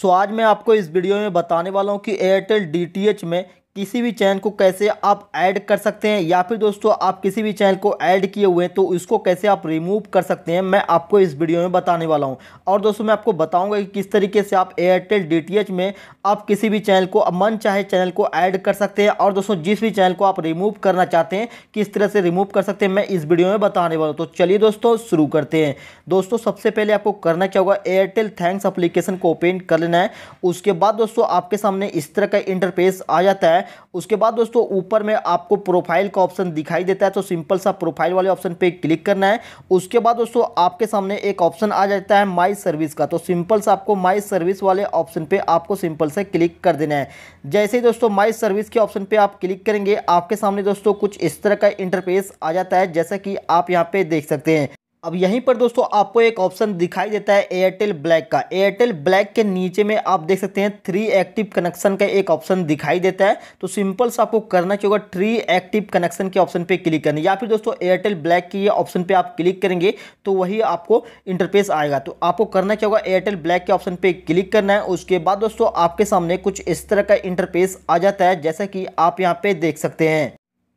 सो आज मैं आपको इस वीडियो में बताने वाला हूँ कि एयरटेल डी में किसी भी चैनल को कैसे आप ऐड कर सकते हैं या फिर दोस्तों आप किसी भी चैनल को ऐड किए हुए हैं तो उसको कैसे आप रिमूव कर सकते हैं मैं आपको इस वीडियो में बताने वाला हूं और दोस्तों मैं आपको बताऊंगा कि किस तरीके से आप एयरटेल डीटीएच में आप किसी भी चैनल को मन चाहे चैनल को ऐड कर सकते हैं और दोस्तों जिस भी चैनल को आप रिमूव करना चाहते हैं किस तरह से रिमूव कर सकते हैं मैं इस वीडियो में बताने वाला हूँ तो चलिए दोस्तों शुरू करते हैं दोस्तों सबसे पहले आपको करना क्या होगा एयरटेल थैंक्स अप्लीकेशन को ओपन कर लेना है उसके बाद दोस्तों आपके सामने इस तरह का इंटरफेस आ जाता है उसके बाद दोस्तों ऊपर में आपको प्रोफाइल का ऑप्शन दिखाई देता है तो सिंपल सा प्रोफाइल वाले ऑप्शन पे क्लिक करना है उसके बाद दोस्तों आपके सामने एक ऑप्शन आ जाता है माई सर्विस का तो सिंपल सा आपको माई सर्विस वाले ऑप्शन पर आपको सिंपल से क्लिक कर देना है जैसे ही दोस्तों माई सर्विस के ऑप्शन पर आप क्लिक करेंगे आपके सामने दोस्तों कुछ इस तरह का इंटरफेस आ जाता है जैसा कि आप यहाँ पे देख सकते हैं अब यहीं पर दोस्तों आपको एक ऑप्शन दिखाई देता है एयरटेल ब्लैक का एयरटेल ब्लैक के नीचे में आप देख सकते हैं थ्री एक्टिव कनेक्शन का एक ऑप्शन दिखाई देता है तो सिंपल से आपको करना चाहिए होगा थ्री एक्टिव कनेक्शन के ऑप्शन पे क्लिक करना या फिर दोस्तों एयरटेल ब्लैक के ऑप्शन पे आप क्लिक करेंगे तो वही आपको इंटरफेस आएगा तो आपको करना क्या होगा एयरटेल ब्लैक के ऑप्शन पर क्लिक करना है उसके बाद दोस्तों आपके सामने कुछ इस तरह का इंटरफेस आ जाता है जैसा कि आप यहाँ पर देख सकते हैं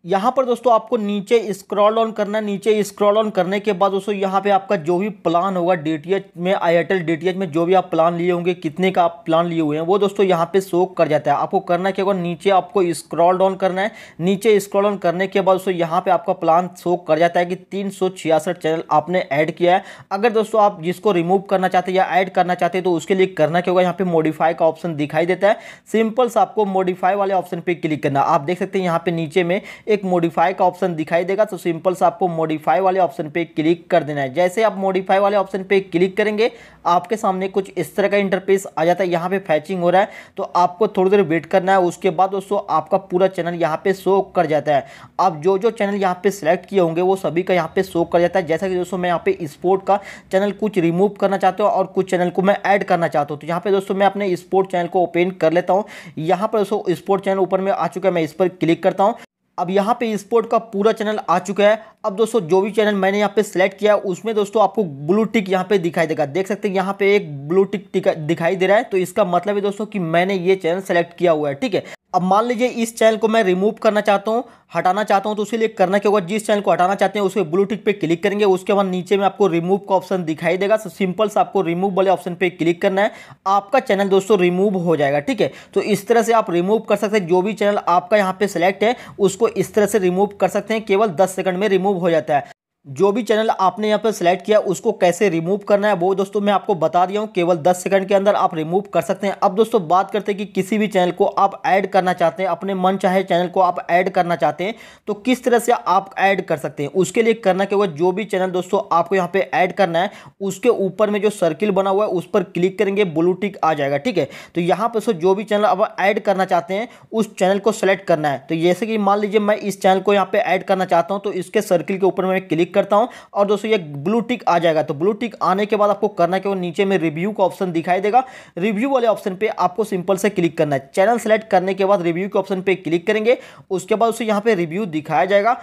यहाँ पर दोस्तों आपको नीचे स्क्रॉल ऑन करना है नीचे स्क्रॉल ऑन करने के बाद दोस्तों यहाँ पे आपका जो भी प्लान होगा डीटीएच में आईएयरटेल डीटीएच में जो भी आप प्लान लिए होंगे कितने का आप प्लान लिए हुए हैं वो दोस्तों यहाँ पे शो कर जाता है आपको करना क्या होगा नीचे आपको स्क्रॉल डाउन करना है नीचे स्क्रॉल ऑन करने के बाद दोस्तों यहाँ पर आपका प्लान शो कर जाता है कि तीन चैनल आपने ऐड किया है अगर दोस्तों आप जिसको रिमूव करना चाहते हैं या ऐड करना चाहते हैं तो उसके लिए करना क्या होगा यहाँ पर मोडिफाई का ऑप्शन दिखाई देता है सिंपल आपको मोडिफाई वाले ऑप्शन पर क्लिक करना आप देख सकते हैं यहाँ पर नीचे में एक मॉडिफाई का ऑप्शन दिखाई देगा तो सिंपल सा आपको मॉडिफाई वाले ऑप्शन पे क्लिक कर देना है जैसे आप मॉडिफाई वाले ऑप्शन पे क्लिक करेंगे आपके सामने कुछ इस तरह का इंटरफेस आ जाता है यहाँ पे फैचिंग हो रहा है तो आपको थोड़ी देर वेट करना है उसके बाद दोस्तों आपका पूरा चैनल यहाँ पे शो कर जाता है आप जो जो चैनल यहाँ पे सिलेक्ट किए होंगे वो सभी का यहाँ पे शो कर जाता है जैसा कि दोस्तों मैं यहाँ पे स्पोर्ट का चैनल कुछ रिमूव करना चाहता हूँ और कुछ चैनल को मैं ऐड करना चाहता हूँ तो यहाँ पे दोस्तों मैं अपने स्पोर्ट चैनल को ओपन कर लेता हूँ यहाँ पर दोस्तों स्पोर्ट चैनल ऊपर में आ चुका है मैं इस पर क्लिक करता हूँ अब यहाँ पे स्पोर्ट का पूरा चैनल आ चुका है अब दोस्तों जो भी चैनल मैंने यहाँ पे सेलेक्ट किया है उसमें दोस्तों आपको ब्लू टिक यहाँ पे दिखाई देगा देख सकते हैं यहाँ पे एक ब्लू टिक दिखाई दे रहा है तो इसका मतलब है दोस्तों कि मैंने ये चैनल सेलेक्ट किया हुआ है ठीक है अब मान लीजिए इस चैनल को मैं रिमूव करना चाहता हूँ हटाना चाहता हूँ तो उसके लिए करना क्या होगा जिस चैनल को हटाना चाहते हैं उसे ब्लू टिक पे क्लिक करेंगे उसके बाद नीचे में आपको रिमूव का ऑप्शन दिखाई देगा तो सिंपल सा आपको रिमूव वाले ऑप्शन पे क्लिक करना है आपका चैनल दोस्तों रिमूव हो जाएगा ठीक है तो इस तरह से आप रिमूव कर सकते हैं जो भी चैनल आपका यहाँ पे सेलेक्ट है उसको इस तरह से रिमूव कर सकते हैं केवल दस सेकंड में रिमूव हो जाता है जो भी चैनल आपने यहाँ पर सेलेक्ट किया उसको कैसे रिमूव करना है वो दोस्तों मैं आपको बता दिया हूँ केवल 10 सेकंड के अंदर आप रिमूव कर सकते हैं अब दोस्तों बात करते हैं कि किसी भी चैनल को आप ऐड करना चाहते हैं अपने मन चाहे चैनल को आप ऐड करना चाहते हैं तो किस तरह से आप ऐड कर सकते हैं उसके लिए करना क्या जो भी चैनल दोस्तों आपको यहाँ पर ऐड करना है उसके ऊपर में जो सर्किल बना हुआ है उस पर क्लिक करेंगे ब्लू टिक आ जाएगा ठीक है तो यहाँ पर जो भी चैनल आप ऐड करना चाहते हैं उस चैनल को सेलेक्ट करना है तो जैसे कि मान लीजिए मैं इस चैनल को यहाँ पर ऐड करना चाहता हूँ तो इसके सर्किल के ऊपर मैं क्लिक करता हूं और दोस्तों ये ब्लू टिक आ जाएगा तो ब्लू टिक आने के बाद आपको करना क्या नीचे में रिव्यू का ऑप्शन दिखाई देगा रिव्यू वाले ऑप्शन पर आपको सिंपल से क्लिक करना है चैनल सेलेक्ट करने के बाद रिव्यू के ऑप्शन पर क्लिक करेंगे उसके बाद उसे यहाँ पर रिव्यू दिखाया जाएगा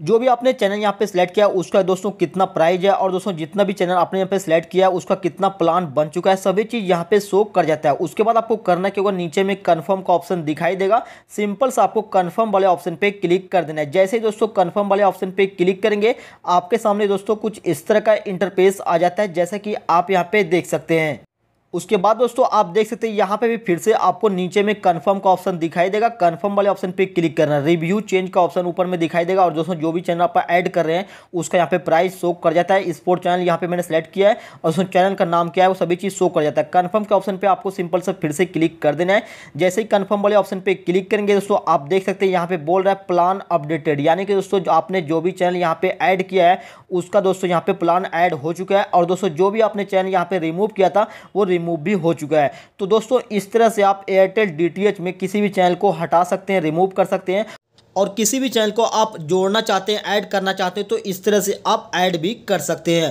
जो भी आपने चैनल यहाँ पे सिलेक्ट किया उसका दोस्तों कितना प्राइस है और दोस्तों जितना भी चैनल आपने यहाँ पे सिलेक्ट किया उसका कितना प्लान बन चुका है सभी चीज़ यहाँ पे शो कर जाता है उसके बाद आपको करना क्या होगा नीचे में कंफर्म का ऑप्शन दिखाई देगा सिंपल सा आपको कंफर्म वाले ऑप्शन पे क्लिक कर देना है जैसे ही दोस्तों कन्फर्म वाले ऑप्शन पर क्लिक करेंगे आपके सामने दोस्तों कुछ इस तरह का इंटरपेस आ जाता है जैसा कि आप यहाँ पर देख सकते हैं उसके बाद दोस्तों आप देख सकते हैं यहाँ पे भी फिर से आपको नीचे में कंफर्म का ऑप्शन दिखाई देगा कंफर्म वाले ऑप्शन पे क्लिक करना रिव्यू चेंज का ऑप्शन ऊपर में दिखाई देगा और दोस्तों जो भी चैनल आप ऐड कर रहे हैं उसका यहाँ पे प्राइस शो कर जाता है स्पोर्ट चैनल यहाँ पे मैंने सेलेक्ट किया है और उसमें चैनल का नाम क्या है वो सभी चीज़ शो कर जाता है कन्फर्म के ऑप्शन पर आपको सिंपल से फिर से क्लिक कर देना है जैसे ही कन्फर्म वाले ऑप्शन पर क्लिक करेंगे दोस्तों आप देख सकते हैं यहाँ पे बोल रहा है प्लान अपडेटेड यानी कि दोस्तों आपने जो भी चैनल यहाँ पे ऐड किया है उसका दोस्तों यहाँ पे प्लान ऐड हो चुका है और दोस्तों जो भी आपने चैनल यहाँ पे रिमूव किया था वो रिमूव भी हो चुका है तो दोस्तों इस तरह से आप एयरटेल डी में किसी भी चैनल को हटा सकते हैं रिमूव कर सकते हैं और किसी भी चैनल को आप जोड़ना चाहते हैं ऐड करना चाहते हैं तो इस तरह से आप ऐड भी कर सकते हैं